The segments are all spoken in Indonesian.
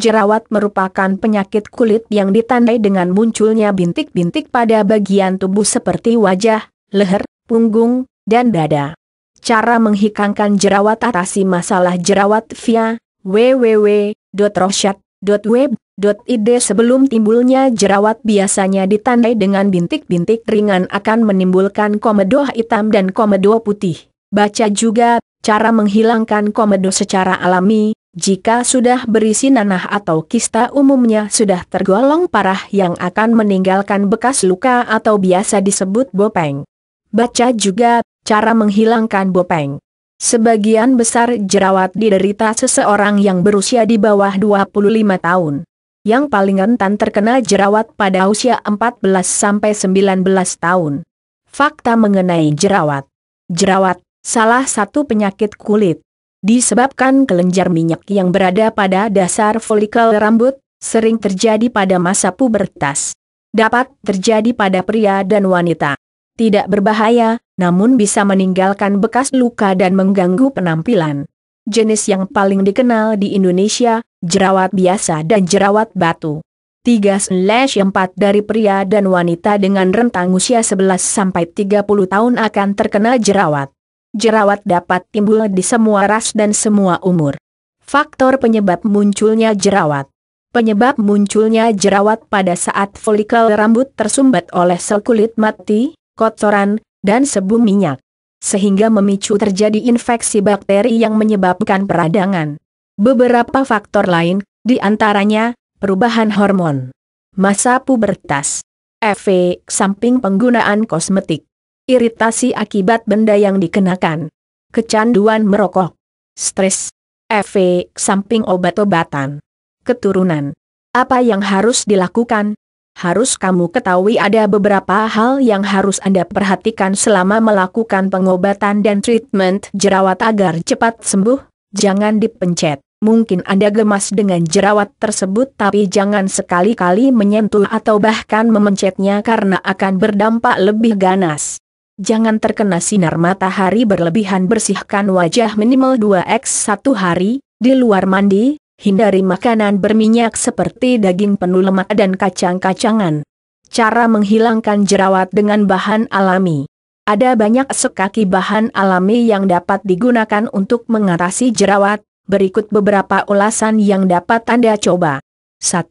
Jerawat merupakan penyakit kulit yang ditandai dengan munculnya bintik-bintik pada bagian tubuh seperti wajah, leher, punggung, dan dada. Cara menghilangkan jerawat atasi masalah jerawat via www.rosyad.web.id sebelum timbulnya jerawat biasanya ditandai dengan bintik-bintik ringan akan menimbulkan komedo hitam dan komedo putih. Baca juga, cara menghilangkan komedo secara alami, jika sudah berisi nanah atau kista umumnya sudah tergolong parah yang akan meninggalkan bekas luka atau biasa disebut bopeng. Baca juga, cara menghilangkan bopeng. Sebagian besar jerawat diderita seseorang yang berusia di bawah 25 tahun. Yang paling rentan terkena jerawat pada usia 14-19 tahun. Fakta mengenai jerawat. Jerawat, salah satu penyakit kulit Disebabkan kelenjar minyak yang berada pada dasar folikel rambut, sering terjadi pada masa pubertas. Dapat terjadi pada pria dan wanita. Tidak berbahaya, namun bisa meninggalkan bekas luka dan mengganggu penampilan. Jenis yang paling dikenal di Indonesia, jerawat biasa dan jerawat batu. 3-4 dari pria dan wanita dengan rentang usia 11-30 tahun akan terkena jerawat jerawat dapat timbul di semua ras dan semua umur. Faktor penyebab munculnya jerawat Penyebab munculnya jerawat pada saat folikel rambut tersumbat oleh sel kulit mati, kotoran, dan sebum minyak. Sehingga memicu terjadi infeksi bakteri yang menyebabkan peradangan. Beberapa faktor lain, di antaranya, perubahan hormon, masa pubertas, efek samping penggunaan kosmetik, iritasi akibat benda yang dikenakan, kecanduan merokok, stres, efek samping obat-obatan, keturunan. Apa yang harus dilakukan? Harus kamu ketahui ada beberapa hal yang harus Anda perhatikan selama melakukan pengobatan dan treatment jerawat agar cepat sembuh, jangan dipencet. Mungkin Anda gemas dengan jerawat tersebut tapi jangan sekali-kali menyentuh atau bahkan memencetnya karena akan berdampak lebih ganas jangan terkena sinar matahari berlebihan bersihkan wajah minimal 2x 1 hari, di luar mandi, hindari makanan berminyak seperti daging penuh lemak dan kacang-kacangan. Cara menghilangkan jerawat dengan bahan alami Ada banyak sekaki bahan alami yang dapat digunakan untuk mengatasi jerawat, berikut beberapa ulasan yang dapat Anda coba. 1.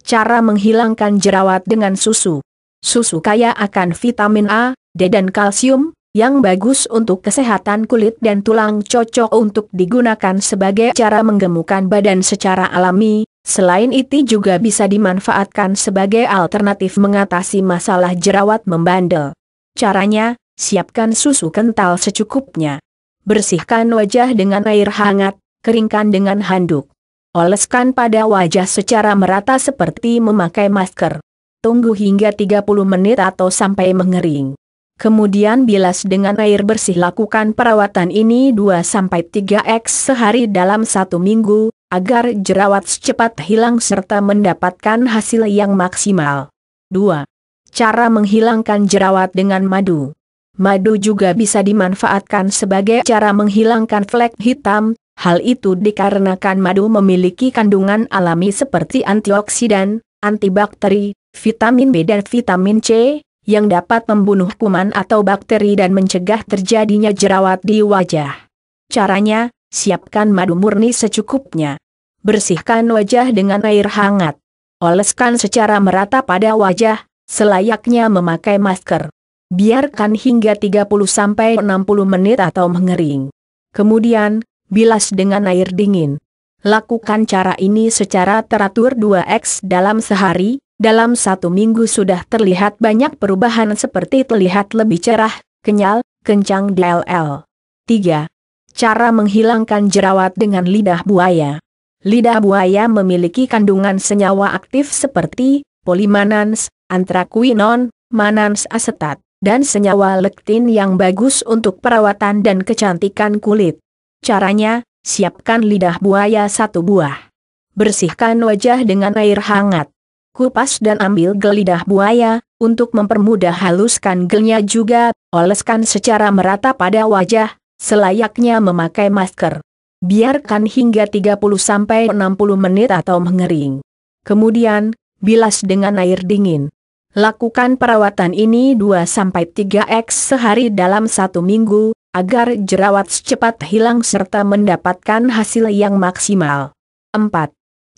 Cara menghilangkan jerawat dengan susu. Susu kaya akan vitamin A, D dan kalsium, yang bagus untuk kesehatan kulit dan tulang cocok untuk digunakan sebagai cara menggemukkan badan secara alami, selain itu juga bisa dimanfaatkan sebagai alternatif mengatasi masalah jerawat membandel. Caranya, siapkan susu kental secukupnya. Bersihkan wajah dengan air hangat, keringkan dengan handuk. Oleskan pada wajah secara merata seperti memakai masker. Tunggu hingga 30 menit atau sampai mengering. Kemudian bilas dengan air bersih lakukan perawatan ini 2-3x sehari dalam satu minggu, agar jerawat secepat hilang serta mendapatkan hasil yang maksimal. 2. Cara menghilangkan jerawat dengan madu Madu juga bisa dimanfaatkan sebagai cara menghilangkan flek hitam, hal itu dikarenakan madu memiliki kandungan alami seperti antioksidan, antibakteri, vitamin B dan vitamin C, yang dapat membunuh kuman atau bakteri dan mencegah terjadinya jerawat di wajah. Caranya, siapkan madu murni secukupnya. Bersihkan wajah dengan air hangat. Oleskan secara merata pada wajah, selayaknya memakai masker. Biarkan hingga 30-60 menit atau mengering. Kemudian, bilas dengan air dingin. Lakukan cara ini secara teratur 2x dalam sehari, dalam satu minggu sudah terlihat banyak perubahan seperti terlihat lebih cerah, kenyal, kencang DLL. 3. Cara menghilangkan jerawat dengan lidah buaya. Lidah buaya memiliki kandungan senyawa aktif seperti polimanans, antraquinon, manans asetat, dan senyawa lektin yang bagus untuk perawatan dan kecantikan kulit. Caranya, siapkan lidah buaya satu buah. Bersihkan wajah dengan air hangat kupas dan ambil gelidah buaya, untuk mempermudah haluskan gelnya juga, oleskan secara merata pada wajah, selayaknya memakai masker. Biarkan hingga 30-60 menit atau mengering. Kemudian, bilas dengan air dingin. Lakukan perawatan ini 2-3x sehari dalam satu minggu, agar jerawat secepat hilang serta mendapatkan hasil yang maksimal. 4.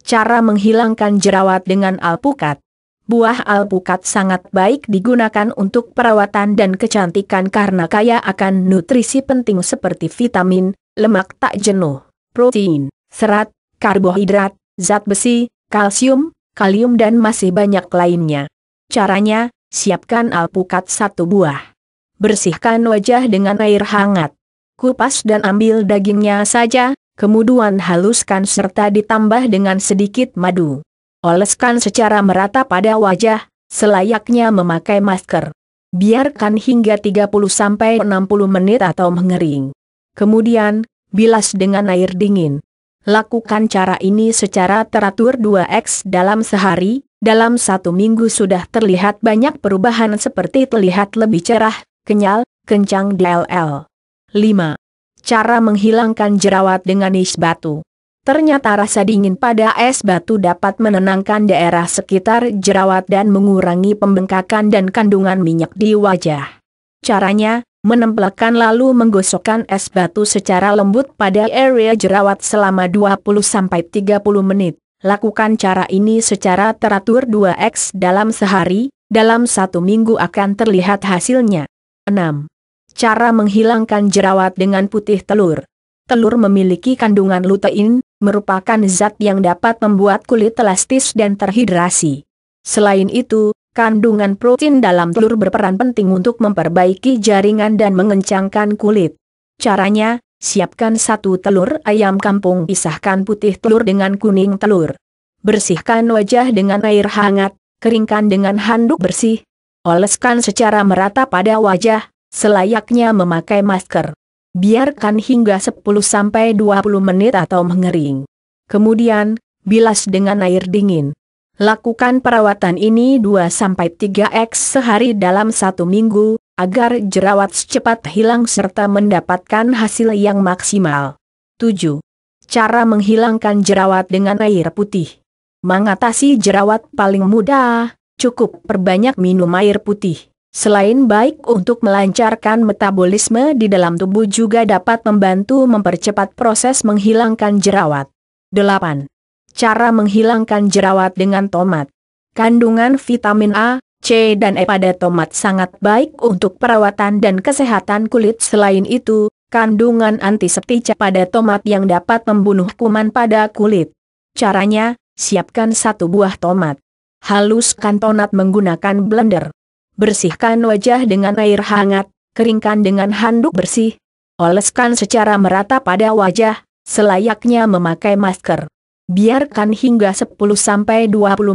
Cara menghilangkan jerawat dengan alpukat. Buah alpukat sangat baik digunakan untuk perawatan dan kecantikan karena kaya akan nutrisi penting seperti vitamin, lemak tak jenuh, protein, serat, karbohidrat, zat besi, kalsium, kalium dan masih banyak lainnya. Caranya, siapkan alpukat satu buah. Bersihkan wajah dengan air hangat. Kupas dan ambil dagingnya saja, Kemudian haluskan serta ditambah dengan sedikit madu. Oleskan secara merata pada wajah, selayaknya memakai masker. Biarkan hingga 30-60 menit atau mengering. Kemudian, bilas dengan air dingin. Lakukan cara ini secara teratur 2x dalam sehari, dalam satu minggu sudah terlihat banyak perubahan seperti terlihat lebih cerah, kenyal, kencang DLL. 5. Cara menghilangkan jerawat dengan es batu. Ternyata rasa dingin pada es batu dapat menenangkan daerah sekitar jerawat dan mengurangi pembengkakan dan kandungan minyak di wajah. Caranya, menempelkan lalu menggosokkan es batu secara lembut pada area jerawat selama 20-30 menit. Lakukan cara ini secara teratur 2x dalam sehari, dalam satu minggu akan terlihat hasilnya. 6. Cara menghilangkan jerawat dengan putih telur. Telur memiliki kandungan lutein, merupakan zat yang dapat membuat kulit elastis dan terhidrasi. Selain itu, kandungan protein dalam telur berperan penting untuk memperbaiki jaringan dan mengencangkan kulit. Caranya, siapkan satu telur ayam kampung pisahkan putih telur dengan kuning telur. Bersihkan wajah dengan air hangat, keringkan dengan handuk bersih, oleskan secara merata pada wajah, Selayaknya memakai masker. Biarkan hingga 10-20 menit atau mengering. Kemudian, bilas dengan air dingin. Lakukan perawatan ini 2-3x sehari dalam satu minggu, agar jerawat secepat hilang serta mendapatkan hasil yang maksimal. 7. Cara menghilangkan jerawat dengan air putih. Mengatasi jerawat paling mudah, cukup perbanyak minum air putih. Selain baik untuk melancarkan metabolisme di dalam tubuh juga dapat membantu mempercepat proses menghilangkan jerawat. 8. Cara menghilangkan jerawat dengan tomat. Kandungan vitamin A, C dan E pada tomat sangat baik untuk perawatan dan kesehatan kulit. Selain itu, kandungan antiseptik pada tomat yang dapat membunuh kuman pada kulit. Caranya, siapkan satu buah tomat. Haluskan tomat menggunakan blender bersihkan wajah dengan air hangat, keringkan dengan handuk bersih, oleskan secara merata pada wajah, selayaknya memakai masker. Biarkan hingga 10-20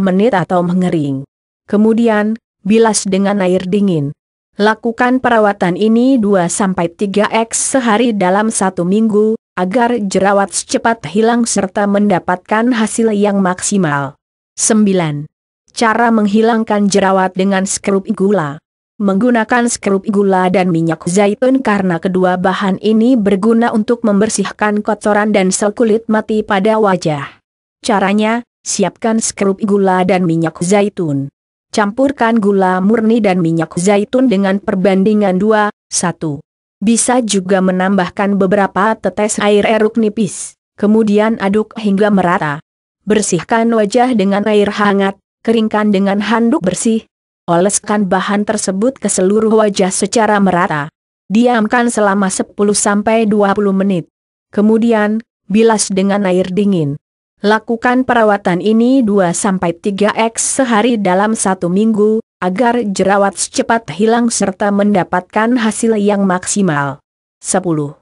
menit atau mengering. Kemudian, bilas dengan air dingin. Lakukan perawatan ini 2-3x sehari dalam satu minggu, agar jerawat secepat hilang serta mendapatkan hasil yang maksimal. 9. Cara menghilangkan jerawat dengan skrup gula. Menggunakan skrup gula dan minyak zaitun karena kedua bahan ini berguna untuk membersihkan kotoran dan sel kulit mati pada wajah. Caranya, siapkan skrup gula dan minyak zaitun. Campurkan gula murni dan minyak zaitun dengan perbandingan 2, 1. Bisa juga menambahkan beberapa tetes air eruk nipis, kemudian aduk hingga merata. Bersihkan wajah dengan air hangat, keringkan dengan handuk bersih. Oleskan bahan tersebut ke seluruh wajah secara merata. Diamkan selama 10-20 menit. Kemudian, bilas dengan air dingin. Lakukan perawatan ini 2-3x sehari dalam satu minggu, agar jerawat secepat hilang serta mendapatkan hasil yang maksimal. 10.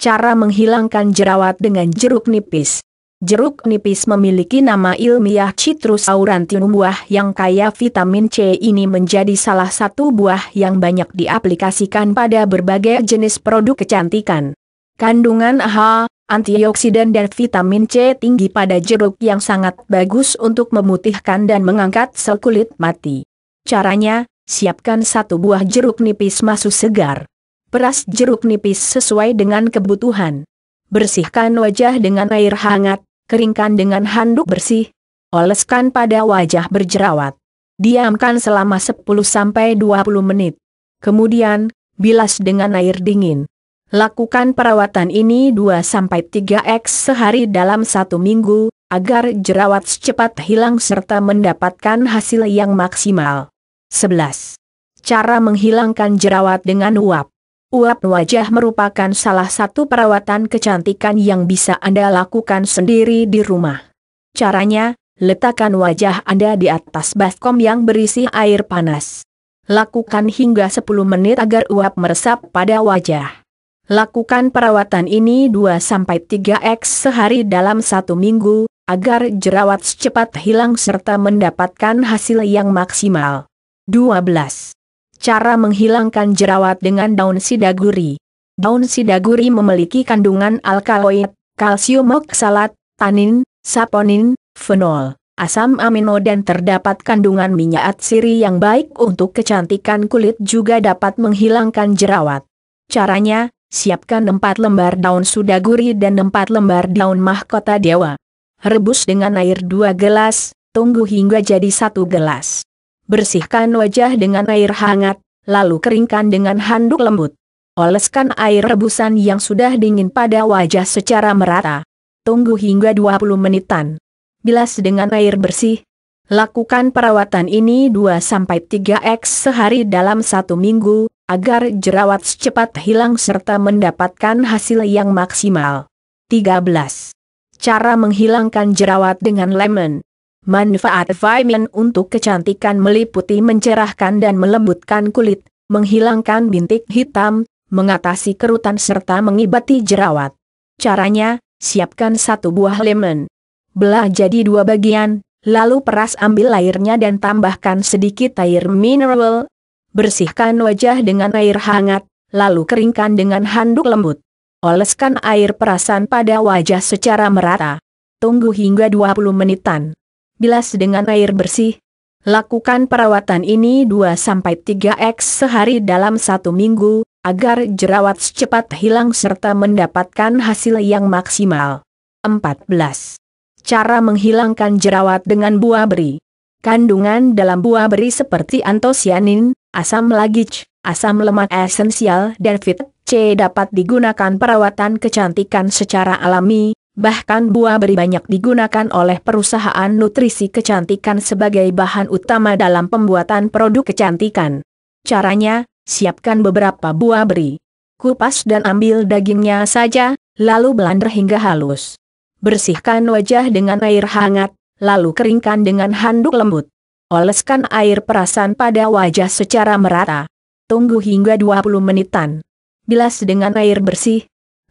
Cara menghilangkan jerawat dengan jeruk nipis. Jeruk nipis memiliki nama ilmiah Citrus aurantium buah yang kaya vitamin C ini menjadi salah satu buah yang banyak diaplikasikan pada berbagai jenis produk kecantikan. Kandungan AHA, antioksidan dan vitamin C tinggi pada jeruk yang sangat bagus untuk memutihkan dan mengangkat sel kulit mati. Caranya, siapkan satu buah jeruk nipis masuk segar. Peras jeruk nipis sesuai dengan kebutuhan. Bersihkan wajah dengan air hangat, keringkan dengan handuk bersih, oleskan pada wajah berjerawat. Diamkan selama 10-20 menit. Kemudian, bilas dengan air dingin. Lakukan perawatan ini 2-3x sehari dalam satu minggu, agar jerawat secepat hilang serta mendapatkan hasil yang maksimal. 11. Cara menghilangkan jerawat dengan uap. Uap wajah merupakan salah satu perawatan kecantikan yang bisa Anda lakukan sendiri di rumah. Caranya, letakkan wajah Anda di atas baskom yang berisi air panas. Lakukan hingga 10 menit agar uap meresap pada wajah. Lakukan perawatan ini 2-3x sehari dalam satu minggu, agar jerawat secepat hilang serta mendapatkan hasil yang maksimal. 12. Cara menghilangkan jerawat dengan daun sidaguri. Daun sidaguri memiliki kandungan alkaloid, kalsium oksalat, tanin, saponin, fenol, asam amino dan terdapat kandungan minyak atsiri yang baik untuk kecantikan kulit juga dapat menghilangkan jerawat. Caranya, siapkan 4 lembar daun sudaguri dan 4 lembar daun mahkota dewa. Rebus dengan air 2 gelas, tunggu hingga jadi 1 gelas bersihkan wajah dengan air hangat, lalu keringkan dengan handuk lembut. Oleskan air rebusan yang sudah dingin pada wajah secara merata. Tunggu hingga 20 menitan. Bilas dengan air bersih. Lakukan perawatan ini 2-3x sehari dalam satu minggu, agar jerawat secepat hilang serta mendapatkan hasil yang maksimal. 13. Cara menghilangkan jerawat dengan lemon Manfaat vitamin untuk kecantikan meliputi mencerahkan dan melembutkan kulit, menghilangkan bintik hitam, mengatasi kerutan serta mengibati jerawat. Caranya, siapkan satu buah lemon. Belah jadi dua bagian, lalu peras ambil airnya dan tambahkan sedikit air mineral. Bersihkan wajah dengan air hangat, lalu keringkan dengan handuk lembut. Oleskan air perasan pada wajah secara merata. Tunggu hingga 20 menitan bilas dengan air bersih. Lakukan perawatan ini 2-3x sehari dalam satu minggu, agar jerawat secepat hilang serta mendapatkan hasil yang maksimal. 14. Cara menghilangkan jerawat dengan buah beri. Kandungan dalam buah beri seperti antosianin, asam lagic, asam lemak esensial dan vitamin C dapat digunakan perawatan kecantikan secara alami, Bahkan buah beri banyak digunakan oleh perusahaan nutrisi kecantikan sebagai bahan utama dalam pembuatan produk kecantikan. Caranya, siapkan beberapa buah beri. Kupas dan ambil dagingnya saja, lalu blender hingga halus. Bersihkan wajah dengan air hangat, lalu keringkan dengan handuk lembut. Oleskan air perasan pada wajah secara merata. Tunggu hingga 20 menitan. Bilas dengan air bersih,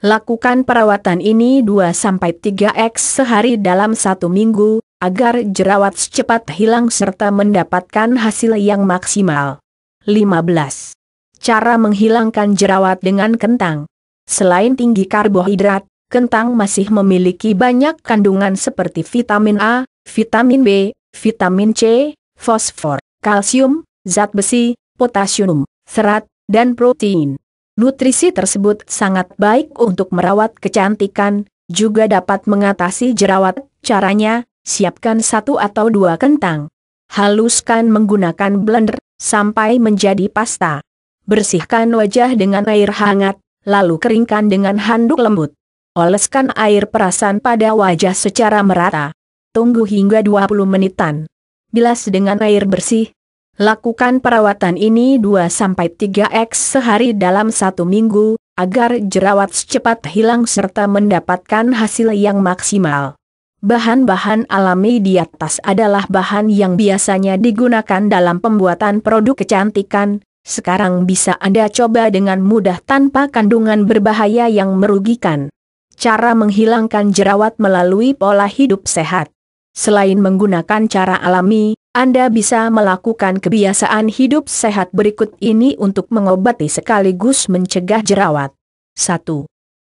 Lakukan perawatan ini 2-3x sehari dalam satu minggu, agar jerawat secepat hilang serta mendapatkan hasil yang maksimal. 15. Cara menghilangkan jerawat dengan kentang. Selain tinggi karbohidrat, kentang masih memiliki banyak kandungan seperti vitamin A, vitamin B, vitamin C, fosfor, kalsium, zat besi, potasium, serat, dan protein. Nutrisi tersebut sangat baik untuk merawat kecantikan, juga dapat mengatasi jerawat. Caranya, siapkan satu atau dua kentang. Haluskan menggunakan blender, sampai menjadi pasta. Bersihkan wajah dengan air hangat, lalu keringkan dengan handuk lembut. Oleskan air perasan pada wajah secara merata. Tunggu hingga 20 menitan. Bilas dengan air bersih, Lakukan perawatan ini 2-3x sehari dalam satu minggu, agar jerawat secepat hilang serta mendapatkan hasil yang maksimal. Bahan-bahan alami di atas adalah bahan yang biasanya digunakan dalam pembuatan produk kecantikan, sekarang bisa Anda coba dengan mudah tanpa kandungan berbahaya yang merugikan. Cara menghilangkan jerawat melalui pola hidup sehat. Selain menggunakan cara alami, Anda bisa melakukan kebiasaan hidup sehat berikut ini untuk mengobati sekaligus mencegah jerawat. 1.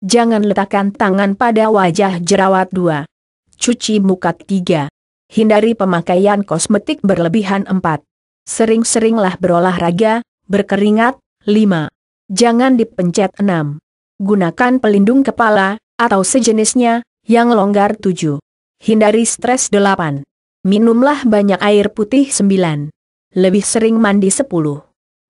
Jangan letakkan tangan pada wajah jerawat 2. Cuci muka 3. Hindari pemakaian kosmetik berlebihan 4. Sering-seringlah berolahraga, berkeringat 5. Jangan dipencet 6. Gunakan pelindung kepala, atau sejenisnya, yang longgar 7. Hindari stres 8. Minumlah banyak air putih 9. Lebih sering mandi 10.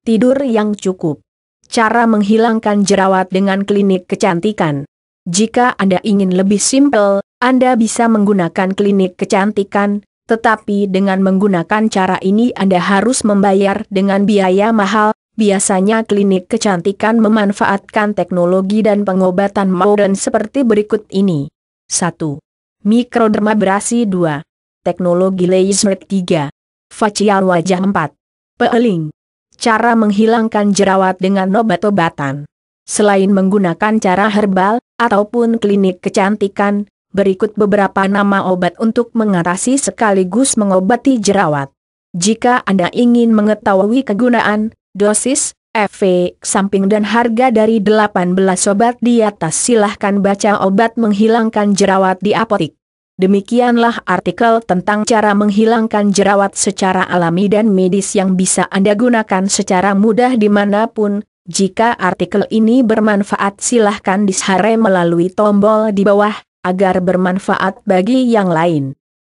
Tidur yang cukup. Cara menghilangkan jerawat dengan klinik kecantikan. Jika Anda ingin lebih simpel, Anda bisa menggunakan klinik kecantikan, tetapi dengan menggunakan cara ini Anda harus membayar dengan biaya mahal, Biasanya klinik kecantikan memanfaatkan teknologi dan pengobatan modern seperti berikut ini. 1. Mikrodermabrasi 2. Teknologi laser 3. Facial wajah 4. Peeling. Cara menghilangkan jerawat dengan obat-obatan. Selain menggunakan cara herbal, ataupun klinik kecantikan, berikut beberapa nama obat untuk mengatasi sekaligus mengobati jerawat. Jika Anda ingin mengetahui kegunaan, dosis, efek samping dan harga dari 18 obat di atas silahkan baca obat menghilangkan jerawat di apotik. Demikianlah artikel tentang cara menghilangkan jerawat secara alami dan medis yang bisa Anda gunakan secara mudah dimanapun. Jika artikel ini bermanfaat silahkan dishare melalui tombol di bawah, agar bermanfaat bagi yang lain.